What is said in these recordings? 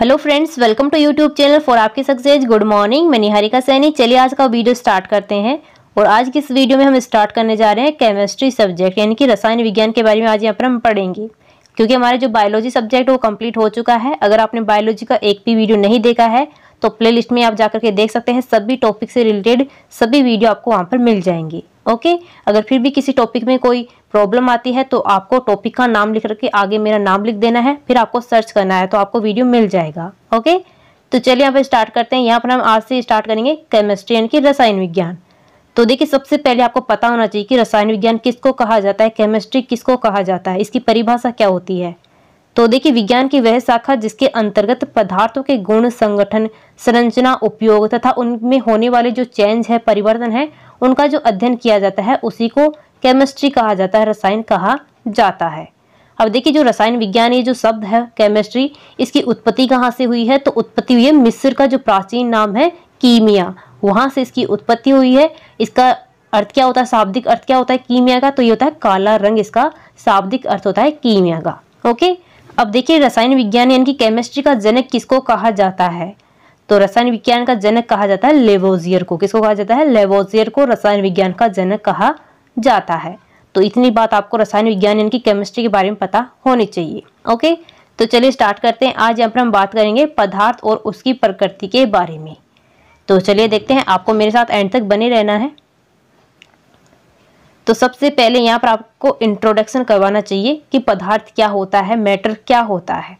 hello friends welcome to YouTube channel for आपके success good morning मैं निहारिका सैनी चलिए आज का वीडियो स्टार्ट करते हैं और आज की इस वीडियो में हम स्टार्ट करने जा रहे हैं केमिस्ट्री सब्जेक्ट यानी कि रसायन विज्ञान के बारे में आज यहाँ पर हम पढ़ेंगे क्योंकि हमारे जो बायोलॉजी सब्जेक्ट वो कम्प्लीट हो चुका है अगर आपने बायोलॉजी का एक भी वीडियो नहीं देखा है तो प्ले में आप जा के देख सकते हैं सभी टॉपिक से रिलेटेड सभी वीडियो आपको वहाँ पर मिल जाएंगी ओके अगर फिर भी किसी टॉपिक में कोई प्रॉब्लम आती है तो आपको टॉपिक का नाम लिख करके आगे मेरा नाम लिख देना है फिर आपको सर्च करना है तो आपको वीडियो मिल जाएगा ओके तो चलिए यहाँ पर स्टार्ट करते हैं यहाँ पर हम आज से स्टार्ट करेंगे केमिस्ट्री यानी कि रसायन विज्ञान तो देखिए सबसे पहले आपको पता होना चाहिए कि रसायन विज्ञान किसको कहा जाता है केमिस्ट्री किसको कहा जाता है इसकी परिभाषा क्या होती है तो देखिए विज्ञान की वह शाखा जिसके अंतर्गत पदार्थों के गुण संगठन संरचना उपयोग तथा उनमें होने वाले जो चेंज है परिवर्तन है उनका जो अध्ययन किया जाता है उसी को केमिस्ट्री कहा जाता है रसायन कहा जाता है अब देखिए जो रसायन विज्ञान ये जो शब्द है केमिस्ट्री इसकी उत्पत्ति कहाँ से हुई है तो उत्पत्ति हुई है मिस्र का जो प्राचीन नाम है कीमिया वहां से इसकी उत्पत्ति हुई है इसका अर्थ क्या होता है शाब्दिक अर्थ क्या होता है कीमिया का तो ये होता है काला रंग इसका शाब्दिक अर्थ होता है कीमिया का ओके अब देखिए रसायन विज्ञान यानी कि केमिस्ट्री का जनक किसको कहा जाता है तो रसायन विज्ञान का जनक कहा जाता है लेवोजियर को किसको कहा जाता है लेवोजियर को रसायन विज्ञान का जनक कहा जाता है तो इतनी बात आपको रसायन विज्ञान यानी कि केमिस्ट्री के बारे में पता होनी चाहिए ओके तो चलिए स्टार्ट करते हैं आज यहाँ पर हम बात करेंगे पदार्थ और उसकी प्रकृति के बारे में तो चलिए देखते हैं आपको मेरे साथ एंड तक बने रहना है तो सबसे पहले यहाँ पर आपको इंट्रोडक्शन करवाना चाहिए कि पदार्थ क्या होता है मैटर क्या होता है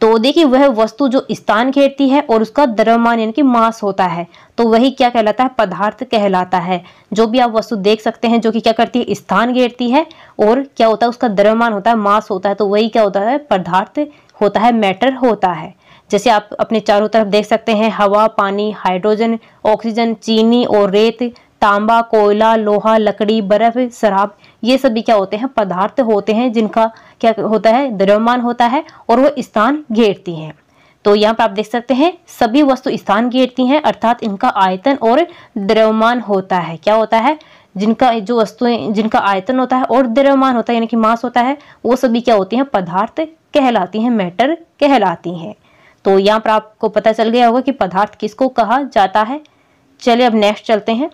तो देखिए वह वस्तु जो स्थान घेरती है और उसका द्रव्यमान यानी कि मास होता है तो वही क्या कहलाता है पदार्थ कहलाता है जो भी आप वस्तु देख सकते हैं जो कि क्या करती है स्थान घेरती है और क्या होता है उसका द्रव्यमान होता है मास होता है तो वही क्या होता है पदार्थ होता है मैटर होता है जैसे आप अपने चारों तरफ देख सकते हैं हवा पानी हाइड्रोजन ऑक्सीजन चीनी और रेत तांबा कोयला लोहा लकड़ी बर्फ शराब ये सभी क्या होते हैं पदार्थ होते हैं जिनका क्या होता है द्रव्यमान होता है और वो स्थान घेरती हैं तो यहाँ पर आप देख सकते हैं सभी वस्तु स्थान घेरती हैं अर्थात इनका आयतन और द्रव्यमान होता है क्या होता है जिनका जो वस्तुएं जिनका आयतन होता है और द्रव्यमान होता है यानी कि मास होता है वो सभी क्या होती हैं पदार्थ कहलाती हैं मैटर कहलाती हैं तो यहाँ पर आपको पता चल गया होगा कि पदार्थ किसको कहा जाता है चलिए अब नेक्स्ट चलते हैं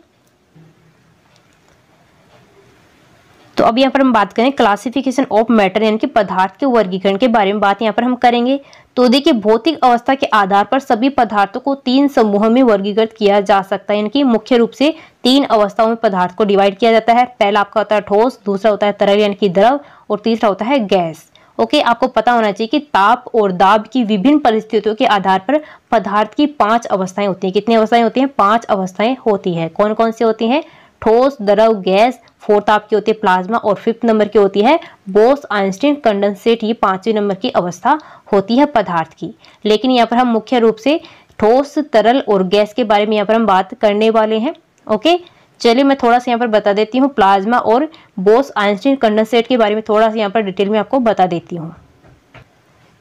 तो अब यहाँ पर हम बात करें क्लासिफिकेशन ऑफ मैटर यानी कि पदार्थ के वर्गीकरण के बारे में बात यहाँ पर हम करेंगे तो देखिए भौतिक अवस्था के आधार पर सभी पदार्थों को तीन समूहों में वर्गीकृत किया जा सकता है यानी कि मुख्य रूप से तीन अवस्थाओं में पदार्थ को डिवाइड किया जाता है पहला आपका होता है ठोस दूसरा होता है तरल यानी कि द्रव और तीसरा होता है गैस ओके okay, आपको पता होना चाहिए कि ताप और दाब की विभिन्न परिस्थितियों के आधार पर पदार्थ की पांच अवस्थाएं होती हैं कितनी अवस्थाएं होती हैं पांच अवस्थाएं होती हैं कौन कौन सी होती हैं ठोस द्रव गैस फोर्थ आपकी होती है प्लाज्मा और फिफ्थ नंबर की होती है बोस आइंस्टीन कंडेंसेट ये पांचवें नंबर की अवस्था होती है पदार्थ की लेकिन यहाँ पर हम मुख्य रूप से ठोस तरल और गैस के बारे में यहाँ पर हम बात करने वाले हैं ओके चलिए मैं थोड़ा सा यहाँ पर बता देती हूँ प्लाज्मा और बोस आइंस्टीन कंडेंसेट के बारे में थोड़ा सा यहाँ पर डिटेल में आपको बता देती हूँ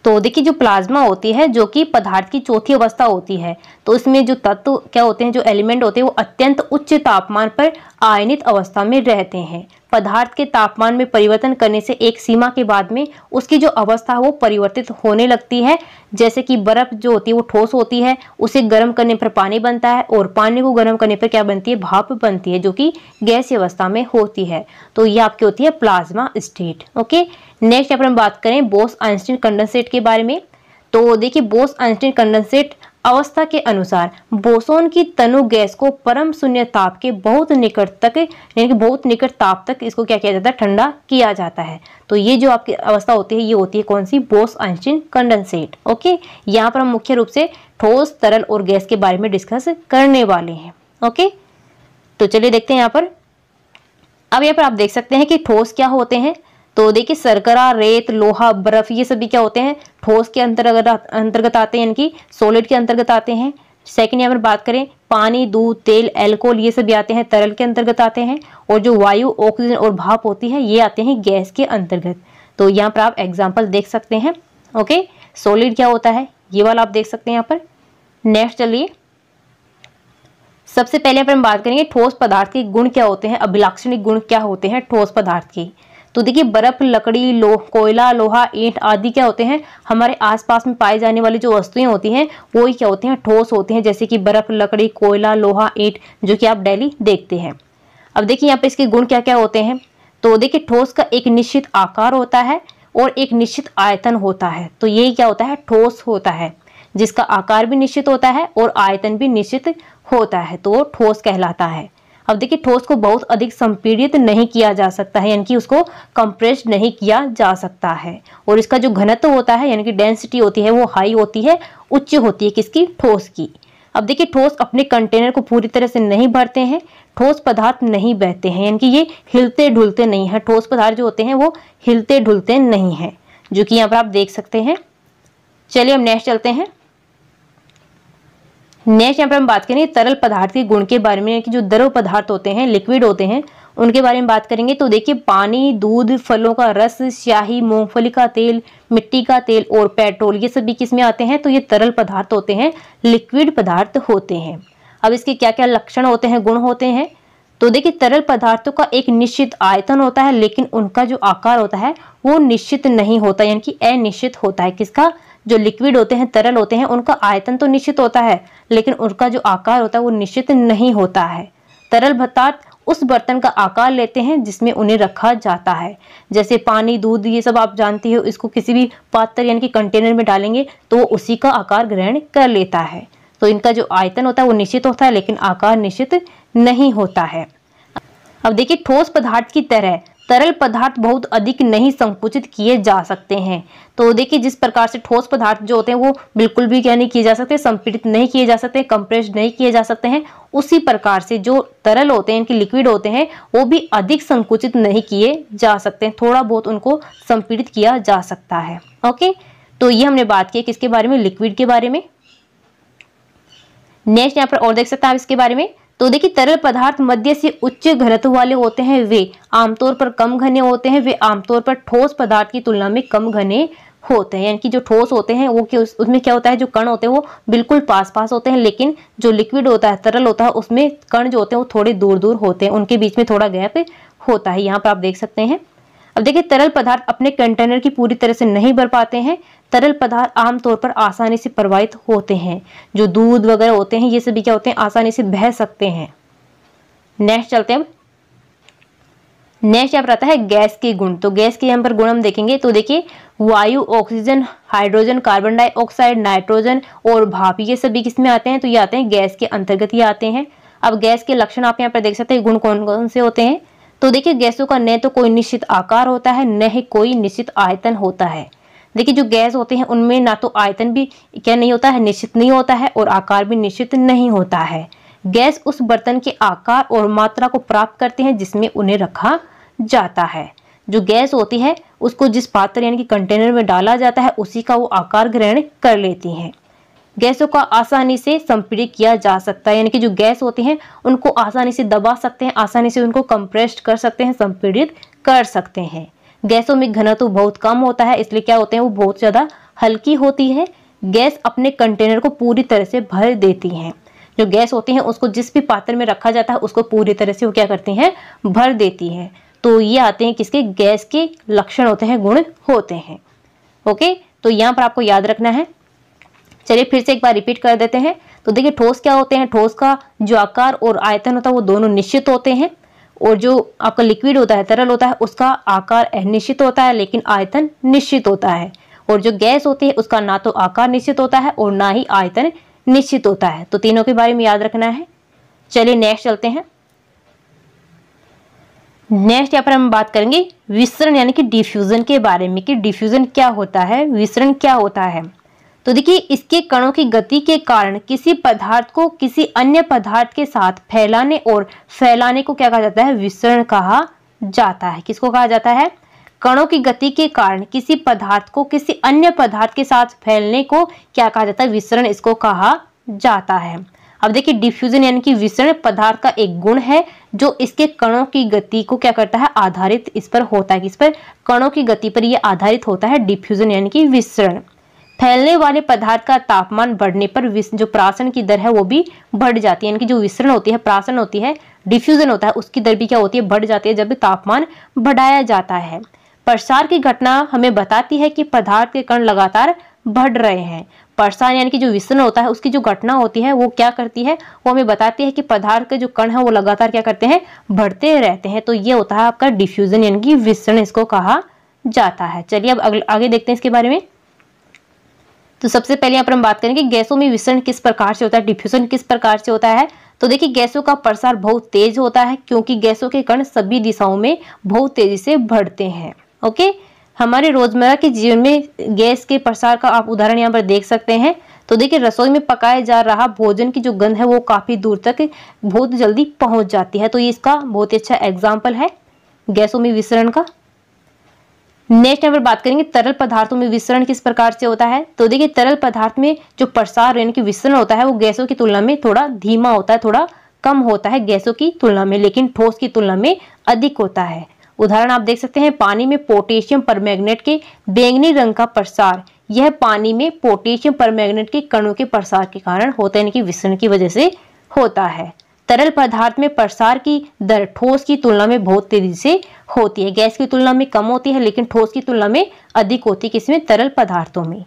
तो देखिए जो प्लाज्मा होती है जो कि पदार्थ की चौथी अवस्था होती है तो इसमें जो तत्व क्या होते हैं जो एलिमेंट होते हैं वो अत्यंत उच्च तापमान पर आयनित अवस्था में रहते हैं पदार्थ के तापमान में परिवर्तन करने से एक सीमा के बाद में उसकी जो अवस्था है वो परिवर्तित होने लगती है जैसे कि बर्फ़ जो होती है वो ठोस होती है उसे गर्म करने पर पानी बनता है और पानी को गर्म करने पर क्या बनती है भाप बनती है जो कि गैसी अवस्था में होती है तो ये आपकी होती है प्लाज्मा स्टेट ओके नेक्स्ट यहाँ पर हम बात करें बोस आइंस्टीन कंडेंसेट के बारे में तो देखिए बोस आइंस्टीन कंडेंसेट अवस्था के अनुसार बोसोन की तनु गैस को परम शून्य ताप के बहुत निकट तक यानी कि बहुत निकट ताप तक इसको क्या किया जाता है ठंडा किया जाता है तो ये जो आपकी अवस्था होती है ये होती है कौन सी बोस आइंस्टीन कंडेंसेट ओके यहाँ पर हम मुख्य रूप से ठोस तरल और गैस के बारे में डिस्कस करने वाले हैं ओके तो चलिए देखते हैं यहाँ पर अब यहाँ पर आप देख सकते हैं कि ठोस क्या होते हैं तो देखिए सरकरा रेत लोहा बर्फ ये सभी क्या होते हैं ठोस के अंतर्गत अंतर्गत आते हैं इनकी सॉलिड के अंतर्गत आते हैं सेकेंड यहाँ पर बात करें पानी दूध तेल एल्कोहल ये सभी आते हैं तरल के अंतर्गत आते हैं और जो वायु ऑक्सीजन और भाप होती है ये आते हैं गैस के अंतर्गत तो यहाँ पर आप एग्जाम्पल देख सकते हैं ओके सॉलिड क्या होता है ये वाला आप देख सकते हैं यहाँ पर नेक्स्ट चलिए सबसे पहले यहाँ पर हम बात करेंगे ठोस पदार्थ के गुण क्या होते हैं अभिलाक्षणिक गुण क्या होते हैं ठोस पदार्थ के तो देखिए बर्फ लकड़ी लो कोयला लोहा ईंट आदि क्या होते हैं हमारे आसपास में पाए जाने वाली जो वस्तुएं होती हैं वो ही क्या होते हैं ठोस होते हैं जैसे कि बर्फ लकड़ी कोयला लोहा ईंट जो कि आप डेली देखते हैं अब देखिए यहाँ पे इसके गुण क्या क्या होते हैं तो देखिए ठोस का एक निश्चित आकार होता है और एक निश्चित आयतन होता है तो यही क्या होता है ठोस होता है जिसका आकार भी निश्चित होता है और आयतन भी निश्चित होता है तो ठोस कहलाता है अब देखिए ठोस को बहुत अधिक संपीड़ित नहीं किया जा सकता है यानी कि उसको कंप्रेस नहीं किया जा सकता है और इसका जो घनत्व होता है यानी कि डेंसिटी होती है वो हाई होती है उच्च होती है किसकी ठोस की अब देखिए ठोस अपने कंटेनर को पूरी तरह से नहीं भरते हैं ठोस पदार्थ नहीं बहते हैं यानी कि ये हिलते ढुलते नहीं है ठोस पदार्थ जो होते हैं वो हिलते ढुलते नहीं हैं जो कि यहाँ पर आप देख सकते हैं चलिए हम नेक्स्ट चलते हैं नेक्स्ट यहाँ पर हम बात करेंगे तरल पदार्थ के गुण के बारे में कि जो द्रव पदार्थ होते हैं लिक्विड होते हैं उनके बारे में बात करेंगे तो देखिए पानी दूध फलों का रस स्याही मूंगफली का तेल मिट्टी का तेल और पेट्रोल ये सभी किस में आते हैं तो ये तरल पदार्थ होते हैं लिक्विड पदार्थ होते हैं अब इसके क्या क्या लक्षण होते हैं गुण होते हैं तो देखिए तरल पदार्थों का एक निश्चित आयतन होता है लेकिन उनका जो आकार होता है वो निश्चित नहीं होता यानी कि अनिश्चित होता है किसका जो लिक्विड होते हैं तरल होते हैं उनका आयतन तो निश्चित होता है लेकिन उनका जो आकार होता है वो निश्चित नहीं होता है तरल पदार्थ उस बर्तन का आकार लेते हैं जिसमें उन्हें रखा जाता है जैसे पानी दूध ये सब आप जानती हो इसको किसी भी पात्र यानी कि कंटेनर में डालेंगे तो वो उसी का आकार ग्रहण कर लेता है तो इनका जो आयतन होता है वो निश्चित होता है लेकिन आकार निश्चित नहीं होता है अब देखिए ठोस पदार्थ की तरह तरल पदार्थ बहुत अधिक नहीं संकुचित किए जा सकते हैं तो देखिए जिस प्रकार से ठोस पदार्थ जो होते हैं वो बिल्कुल भी क्या नहीं किए जा सकते संपीड़ित नहीं किए जा सकते कंप्रेस नहीं किए जा सकते हैं उसी प्रकार से जो तरल होते हैं इनके लिक्विड होते हैं वो भी अधिक संकुचित नहीं किए जा सकते हैं थोड़ा बहुत उनको संपीड़ित किया जा सकता है ओके तो ये हमने बात की किसके बारे में लिक्विड के बारे में नेक्स्ट यहाँ पर और देख सकते हैं आप इसके बारे में तो देखिए तरल पदार्थ मध्य से उच्च घनत्व वाले होते हैं वे आमतौर पर कम घने होते हैं वे आमतौर पर ठोस पदार्थ की तुलना में कम घने होते हैं यानी कि जो ठोस होते हैं वो क्या उसमें क्या होता है जो कण होते हैं वो बिल्कुल पास पास होते हैं लेकिन जो लिक्विड होता है तरल होता है उसमें कण जो होते हैं वो थोड़े दूर दूर होते हैं उनके बीच में थोड़ा गैप होता है यहाँ पर आप देख सकते हैं अब देखिए तरल पदार्थ अपने कंटेनर की पूरी तरह से नहीं भर पाते हैं तरल पदार्थ आमतौर पर आसानी से प्रवाहित होते हैं जो दूध वगैरह होते हैं ये सभी क्या होते हैं आसानी से बह सकते हैं नेक्स्ट चलते हैं नेक्स्ट यहाँ पर आता है गैस के गुण तो गैस के यहाँ पर गुण हम देखेंगे तो देखिए वायु oxygen hydrogen carbon dioxide nitrogen और भाप ये सभी किस में आते हैं तो ये आते हैं गैस के अंतर्गत ये आते हैं अब गैस के लक्षण आप यहाँ पर देख सकते हैं गुण कौन कौन से होते हैं तो देखिए गैसों का न तो कोई निश्चित आकार होता है न ही कोई निश्चित आयतन होता है देखिए जो गैस होते हैं उनमें ना तो आयतन भी क्या नहीं होता है निश्चित नहीं होता है और आकार भी निश्चित नहीं होता है गैस उस बर्तन के आकार और मात्रा को प्राप्त करते हैं जिसमें उन्हें रखा जाता है जो गैस होती है उसको जिस पात्र यानी कि कंटेनर में डाला जाता है उसी का वो आकार ग्रहण कर लेती हैं गैसों का आसानी से संपीड़ित किया जा सकता है यानी कि जो गैस होते हैं उनको आसानी से दबा सकते हैं आसानी से उनको कंप्रेस्ड कर सकते हैं संपीड़ित कर सकते हैं गैसों में घनत्व बहुत कम होता है इसलिए क्या होते हैं वो बहुत ज़्यादा हल्की होती है गैस अपने कंटेनर को पूरी तरह से भर देती हैं जो गैस होती हैं उसको जिस भी पात्र में रखा जाता है उसको पूरी तरह से वो क्या करती हैं भर देती है तो ये आते हैं किसके गैस के लक्षण होते हैं गुण होते हैं ओके तो यहाँ पर आपको याद रखना है चलिए फिर से एक बार रिपीट कर देते हैं तो देखिए ठोस क्या होते हैं ठोस का जो आकार और आयतन होता है वो दोनों निश्चित होते हैं और जो आपका लिक्विड होता है तरल होता है उसका आकार अनिश्चित होता है लेकिन आयतन निश्चित होता है और जो गैस होती है उसका ना तो आकार निश्चित होता है और ना ही आयतन निश्चित होता है तो तीनों के बारे में याद रखना है चलिए नेक्स्ट चलते हैं नेक्स्ट यहाँ पर हम बात करेंगे विसरण यानी कि डिफ्यूजन के बारे में कि डिफ्यूजन क्या होता है विसरण क्या होता है तो देखिए इसके कणों की गति के कारण किसी पदार्थ को किसी अन्य पदार्थ के साथ फैलाने और फैलाने को क्या कहा जाता है विसरण कहा जाता है किसको कहा जाता है कणों की गति के कारण किसी पदार्थ को किसी अन्य पदार्थ के साथ फैलने को क्या कहा जाता है विसरण इसको कहा जाता है अब देखिए डिफ्यूजन यानी कि विसरण पदार्थ का एक गुण है जो इसके कणों की गति को क्या करता है आधारित इस पर होता है इस पर कणों की गति पर यह आधारित होता है डिफ्यूजन यानी कि विसरण फैलने वाले पदार्थ का तापमान बढ़ने पर जो प्रासन की दर है वो भी बढ़ जाती है यानी कि जो विसरण होती है प्रासन होती है डिफ्यूजन होता है उसकी दर भी क्या होती है बढ़ जाती है जब तापमान बढ़ाया जाता है प्रसार की घटना हमें बताती है कि पदार्थ के कण लगातार बढ़ रहे हैं प्रसार यानी कि जो विसरण होता है उसकी जो घटना होती है वो क्या करती है वो हमें बताती है कि पदार्थ के जो कण है वो लगातार क्या करते हैं बढ़ते रहते हैं तो ये होता है आपका डिफ्यूजन यानी कि विसरण इसको कहा जाता है चलिए अब आगे देखते हैं इसके बारे में तो सबसे पहले यहाँ पर हम बात करेंगे गैसों में विसरण किस प्रकार से होता है डिफ्यूजन किस प्रकार से होता है तो देखिए गैसों का प्रसार बहुत तेज होता है क्योंकि गैसों के कण सभी दिशाओं में बहुत तेजी से बढ़ते हैं ओके हमारे रोजमर्रा के जीवन में गैस के प्रसार का आप उदाहरण यहाँ पर देख सकते हैं तो देखिए रसोई में पकाया जा रहा भोजन की जो गंध है वो काफ़ी दूर तक बहुत जल्दी पहुंच जाती है तो ये इसका बहुत ही अच्छा एग्जाम्पल है गैसों में विसरण का नेक्स्ट नंबर बात करेंगे तरल पदार्थों में विसरण किस प्रकार से होता है तो देखिए तरल पदार्थ में जो प्रसार यानी कि विसरण होता है वो गैसों की तुलना में थोड़ा धीमा होता है थोड़ा कम होता है गैसों की तुलना में लेकिन ठोस की तुलना में अधिक होता है उदाहरण आप देख सकते हैं पानी में पोटेशियम पर के बैंगनी रंग का प्रसार यह पानी में पोटेशियम पर के कणों के प्रसार के कारण होता है यानी कि विसरण की वजह से होता है तरल पदार्थ में प्रसार की दर ठोस की तुलना में बहुत तेजी से होती है गैस की तुलना में कम होती है लेकिन ठोस की तुलना में अधिक होती है किसमें तरल पदार्थों में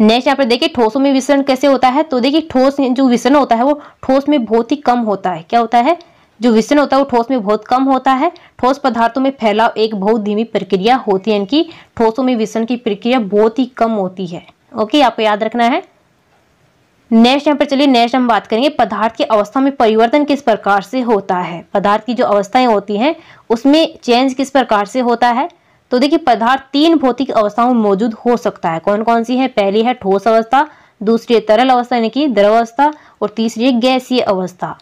नेक्स्ट यहाँ पर देखिए ठोसों में विसरण कैसे होता है तो देखिए ठोस जो विसरण होता है वो ठोस में बहुत ही कम होता है क्या होता है जो विसरण होता है वो ठोस में बहुत कम होता है ठोस पदार्थों में फैलाव एक बहुत धीमी प्रक्रिया होती है इनकी ठोसों में विसरण की प्रक्रिया बहुत ही कम होती है ओके आपको याद रखना है नेक्स्ट यहाँ पर चलिए नेक्स्ट हम बात करेंगे पदार्थ की अवस्था में परिवर्तन किस प्रकार से होता है पदार्थ की जो अवस्थाएं होती हैं उसमें चेंज किस प्रकार से होता है तो देखिए पदार्थ तीन भौतिक अवस्थाओं में मौजूद हो सकता है कौन कौन सी है पहली है ठोस अवस्था दूसरी है तरल अवस्था यानी कि द्रव अवस्था और तीसरी है गैसीय अवस्था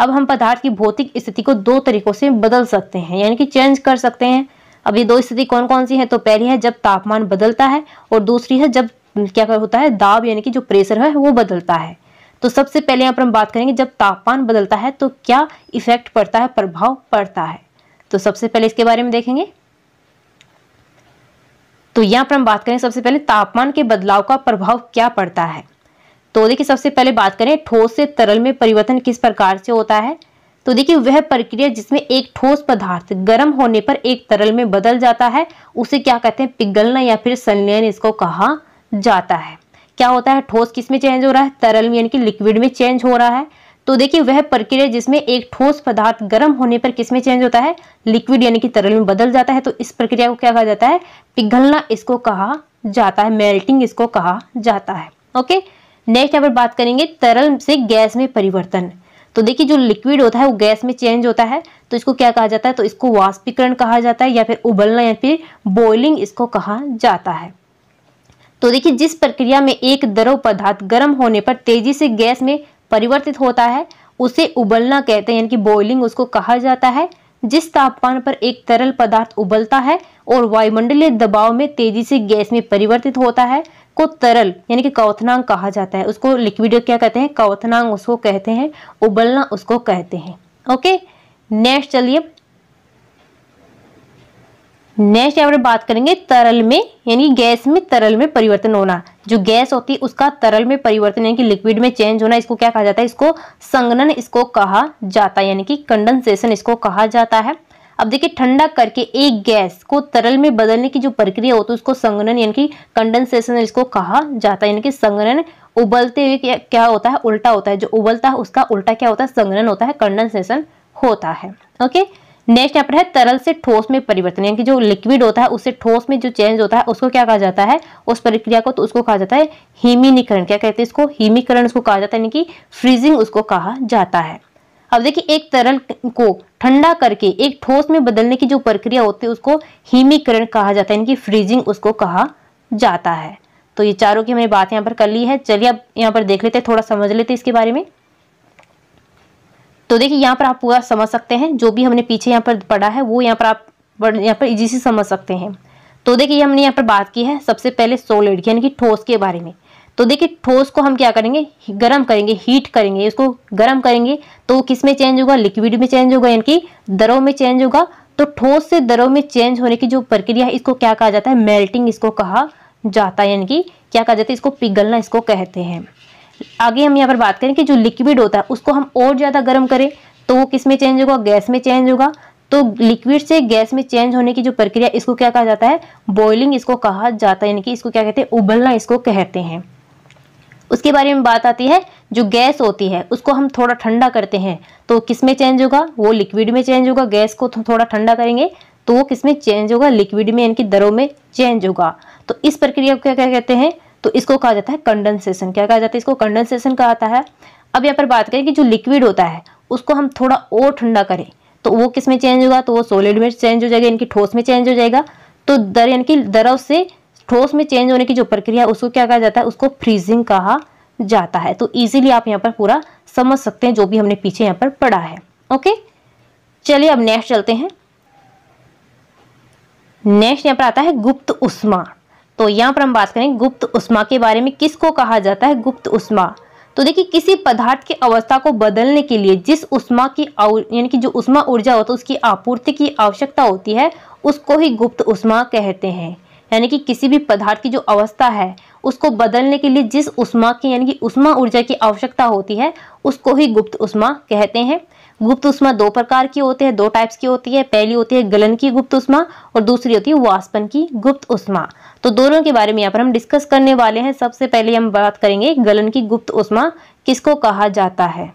अब हम पदार्थ की भौतिक स्थिति को दो तरीकों से बदल सकते हैं यानी कि चेंज कर सकते हैं अब ये दो स्थिति कौन कौन सी है तो पहली है जब तापमान बदलता है और दूसरी है जब क्या होता है दाब यानी कि जो प्रेशर है वो बदलता है तो सबसे पहले यहाँ पर हम बात करेंगे जब तापमान बदलता है तो क्या इफेक्ट पड़ता है प्रभाव पड़ता है तो सबसे पहले इसके बारे में देखेंगे तो यहाँ पर हम बात करें सबसे पहले तापमान के बदलाव का प्रभाव क्या पड़ता है तो देखिए सबसे पहले बात करें ठोस से तरल में परिवर्तन किस प्रकार से होता है तो देखिए वह प्रक्रिया जिसमें एक ठोस पदार्थ गर्म होने पर एक तरल में बदल जाता है उसे क्या कहते हैं पिघलना या फिर संलयन इसको कहा जाता है क्या होता है ठोस किस में चेंज हो रहा है तरल में यानी कि लिक्विड में चेंज हो रहा है तो देखिए वह प्रक्रिया जिसमें एक ठोस पदार्थ गर्म होने पर किस में चेंज होता है लिक्विड यानी कि तरल में बदल जाता है तो इस प्रक्रिया को क्या कहा जाता है पिघलना इसको कहा जाता है मेल्टिंग इसको कहा जाता है ओके नेक्स्ट अगर बात करेंगे तरल से गैस में परिवर्तन तो देखिए जो लिक्विड होता है वो गैस में चेंज होता है तो इसको क्या कहा जाता है तो इसको वाष्पीकरण कहा जाता है या फिर उबलना या फिर बॉइलिंग इसको कहा जाता है तो देखिए जिस प्रक्रिया में एक द्रव पदार्थ गर्म होने पर तेजी से गैस में परिवर्तित होता है उसे उबलना कहते हैं यानी कि बॉइलिंग उसको कहा जाता है जिस तापमान पर एक तरल पदार्थ उबलता है और वायुमंडलीय दबाव में तेजी से गैस में परिवर्तित होता है को तरल यानी कि कौथनांग कहा जाता है उसको लिक्विड क्या कहते हैं कौथनांग उसको कहते हैं उबलना उसको कहते हैं ओके नेक्स्ट चलिए नेक्स्ट यहाँ पर बात करेंगे तरल में यानी गैस में तरल में परिवर्तन होना जो गैस होती है उसका तरल में परिवर्तन यानी कि लिक्विड में चेंज होना इसको क्या कहा जाता है इसको संगनन इसको कहा जाता है यानी कि कंडेंसेशन इसको कहा जाता है अब देखिए ठंडा करके एक गैस को तरल में बदलने की जो प्रक्रिया होती है उसको संगनन यानी कि कंडेंसेशन इसको कहा जाता है यानी कि संगनन उबलते हुए क्या, होता है उल्टा होता है जो उबलता है उसका उल्टा क्या होता है संगनन होता है कंडेंसेशन होता है ओके नेक्स्ट यहाँ पर है तरल से ठोस में परिवर्तन यानी कि जो लिक्विड होता है उससे ठोस में जो चेंज होता है उसको क्या कहा जाता है उस प्रक्रिया को तो उसको कहा जाता है हीमीनीकरण क्या कहते हैं इसको हिमिकरण उसको कहा जाता है यानी कि फ्रीजिंग उसको कहा जाता है अब देखिए एक तरल को ठंडा करके एक ठोस में बदलने की जो प्रक्रिया होती है उसको हिमिकरण कहा जाता है यानी कि फ्रीजिंग उसको कहा जाता है तो ये चारों की हमने बात यहाँ पर कर ली है चलिए अब यहाँ पर देख लेते हैं थोड़ा समझ लेते हैं इसके बारे में तो देखिए यहाँ पर आप पूरा समझ सकते हैं जो भी हमने पीछे यहाँ पर पढ़ा है वो यहाँ पर आप यहाँ पर इजी से समझ सकते हैं तो देखिए हमने यहाँ पर बात की है सबसे पहले सोलिड यानी कि ठोस के बारे में तो देखिए ठोस को हम क्या करेंगे गर्म करेंगे हीट करेंगे इसको गर्म करेंगे तो किस में चेंज होगा लिक्विड में चेंज होगा यानी कि दरों में चेंज होगा तो ठोस से दरों में चेंज होने की जो प्रक्रिया है इसको क्या कहा जाता है मेल्टिंग इसको कहा जाता है यानी कि क्या कहा जाता है इसको पिघलना इसको कहते हैं आगे हम यहाँ पर बात करें कि जो लिक्विड होता है उसको हम और ज़्यादा गर्म करें तो वो किस में चेंज होगा गैस में चेंज होगा तो लिक्विड से गैस में चेंज होने की जो प्रक्रिया इसको क्या कहा जाता है बॉइलिंग इसको कहा जाता है यानी कि इसको क्या कहते हैं उबलना इसको कहते हैं उसके बारे में बात आती है जो गैस होती है उसको हम थोड़ा ठंडा करते हैं तो किस में चेंज होगा वो लिक्विड में चेंज होगा गैस को थोड़ा ठंडा करेंगे तो वो किस में चेंज होगा लिक्विड में यानी कि दरों में चेंज होगा तो इस प्रक्रिया को क्या क्या कहते हैं तो इसको कहा जाता है कंडेंसेशन क्या कहा जाता है इसको कंडेंसेशन कहा जाता है अब यहाँ पर बात करें कि जो लिक्विड होता है उसको हम थोड़ा और ठंडा करें तो वो किस में चेंज होगा तो वो सॉलिड में चेंज हो जाएगा इनकी ठोस में चेंज हो जाएगा तो दर यानी कि दरव से ठोस में चेंज होने की जो प्रक्रिया है उसको क्या कहा जाता है उसको फ्रीजिंग कहा जाता है तो इजीली आप यहाँ पर पूरा समझ सकते हैं जो भी हमने पीछे यहाँ पर पढ़ा है ओके चलिए अब नेक्स्ट चलते हैं नेक्स्ट यहाँ पर आता है गुप्त उष्मा तो यहाँ पर हम बात करें गुप्त उष्मा के बारे में किसको कहा जाता है गुप्त उष्मा तो देखिए किसी पदार्थ की अवस्था को बदलने के लिए जिस उष्मा की यानी कि जो उष्मा ऊर्जा होता है उसकी आपूर्ति की आवश्यकता होती है उसको ही गुप्त उष्मा कहते हैं यानी कि किसी भी पदार्थ की जो अवस्था है उसको बदलने के लिए जिस उष्मा की यानी कि उष्मा ऊर्जा की आवश्यकता होती है उसको ही गुप्त उष्मा कहते हैं गुप्त उष्मा दो प्रकार की होते हैं दो टाइप्स की होती है पहली होती है गलन की गुप्त उष्मा और दूसरी होती है वाष्पन की गुप्त उष्मा तो दोनों के बारे में यहाँ पर हम डिस्कस करने वाले हैं सबसे पहले हम बात करेंगे गलन की गुप्त उष्मा किसको कहा जाता है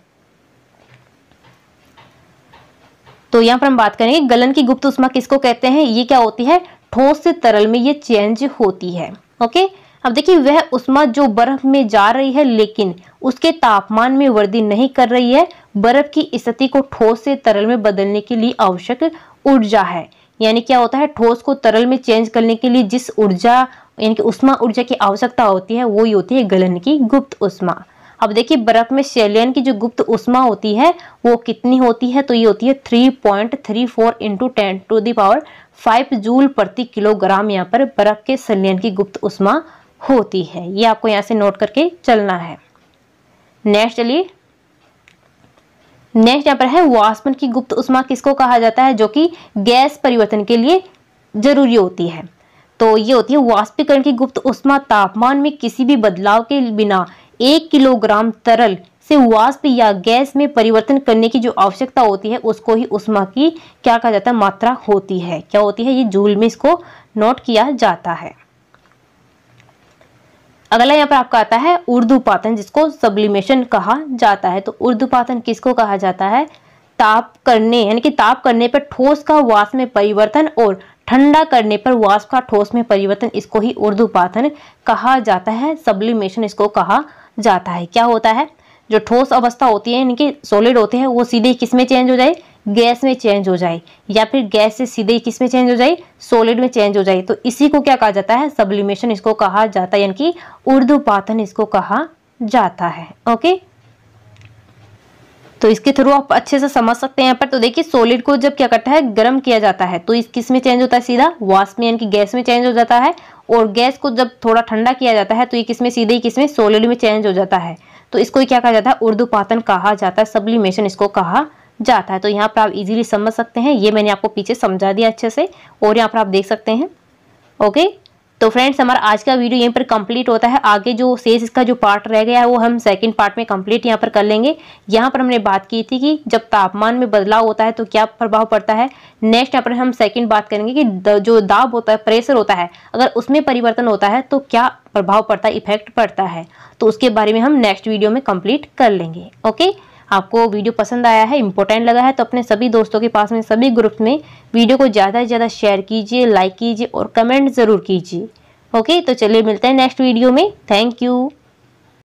तो यहाँ पर हम बात करेंगे गलन की गुप्त उष्मा किसको कहते हैं ये क्या होती है ठोस से तरल में ये चेंज होती है ओके अब देखिए वह उष्मा जो बर्फ में जा रही है लेकिन उसके तापमान में वृद्धि नहीं कर रही है बर्फ की स्थिति को ठोस से तरल में बदलने के लिए आवश्यक ऊर्जा है यानी क्या होता है ठोस को तरल में चेंज करने के लिए जिस ऊर्जा यानी कि उष्मा ऊर्जा की आवश्यकता होती है वो ही होती है गलन की गुप्त उष्मा अब देखिए बर्फ में शैलियन की जो गुप्त उष्मा होती है वो कितनी होती है तो ये होती है three point three four into ten to the power five joule प्रति किलोग्राम यहाँ पर बर्फ के शैलियन की गुप्त उष्मा होती है ये आपको यहाँ से नोट करके चलना है नेक्स्ट चलिए नेक्स्ट यहाँ पर है वाष्पन की गुप्त उष्मा किसको कहा जाता है जो कि गैस परिवर्तन के लिए जरूरी होती है तो ये होती है वाष्पीकरण की गुप्त उष्मा तापमान में किसी भी बदलाव के बिना एक किलोग्राम तरल से वाष्प या गैस में परिवर्तन करने की जो आवश्यकता होती है उसको ही उष्मा की क्या कहा जाता है मात्रा होती है क्या होती है ये जूल में इसको नोट किया जाता है अगला यहाँ पर आपका आता है उर्दू पातन जिसको सब्लिमेशन कहा जाता है तो उर्दू पातन किसको कहा जाता है ताप करने यानी कि ताप करने पर ठोस का वास में परिवर्तन और ठंडा करने पर वास का ठोस में परिवर्तन इसको ही उर्दू पाथन कहा जाता है सब्लिमेशन इसको कहा जाता है क्या होता है जो ठोस अवस्था होती है यानी कि सॉलिड होते हैं वो सीधे किस में चेंज हो जाए गैस में चेंज हो जाए या फिर गैस से सीधे किस में चेंज हो जाए सॉलिड में चेंज हो जाए तो इसी को क्या कहा जाता है सब्लिमेशन इसको कहा जाता है यानी कि ऊर्ध्वपातन इसको कहा जाता है ओके तो इसके थ्रू आप अच्छे से समझ सकते हैं यहाँ पर तो देखिए सॉलिड को जब क्या करता है गर्म किया जाता है तो इस किस में चेंज होता है सीधा वाष्प में यानी कि गैस में चेंज हो जाता है और गैस को जब थोड़ा ठंडा किया जाता है तो ये किस में सीधे ही किस में सॉलिड में चेंज हो जाता है तो इसको ही क्या कहा जाता है उर्दू पातन कहा जाता है सब्लिमेशन इसको कहा जाता है तो यहाँ पर आप इजीली समझ सकते हैं ये मैंने आपको पीछे समझा दिया अच्छे से और यहाँ पर आप देख सकते हैं ओके तो फ्रेंड्स हमारा आज का वीडियो यहीं पर कंप्लीट होता है आगे जो सेज इसका जो पार्ट रह गया है वो हम सेकंड पार्ट में कंप्लीट यहाँ पर कर लेंगे यहाँ पर हमने बात की थी कि जब तापमान में बदलाव होता है तो क्या प्रभाव पड़ता है नेक्स्ट यहाँ पर हम सेकंड बात करेंगे कि जो दाब होता है प्रेशर होता है अगर उसमें परिवर्तन होता है तो क्या प्रभाव पड़ता है इफेक्ट पड़ता है तो उसके बारे में हम नेक्स्ट वीडियो में कंप्लीट कर लेंगे ओके आपको वीडियो पसंद आया है इंपॉर्टेंट लगा है तो अपने सभी दोस्तों के पास में सभी ग्रुप्स में वीडियो को ज़्यादा से ज़्यादा शेयर कीजिए लाइक कीजिए और कमेंट ज़रूर कीजिए ओके तो चलिए मिलते हैं नेक्स्ट वीडियो में थैंक यू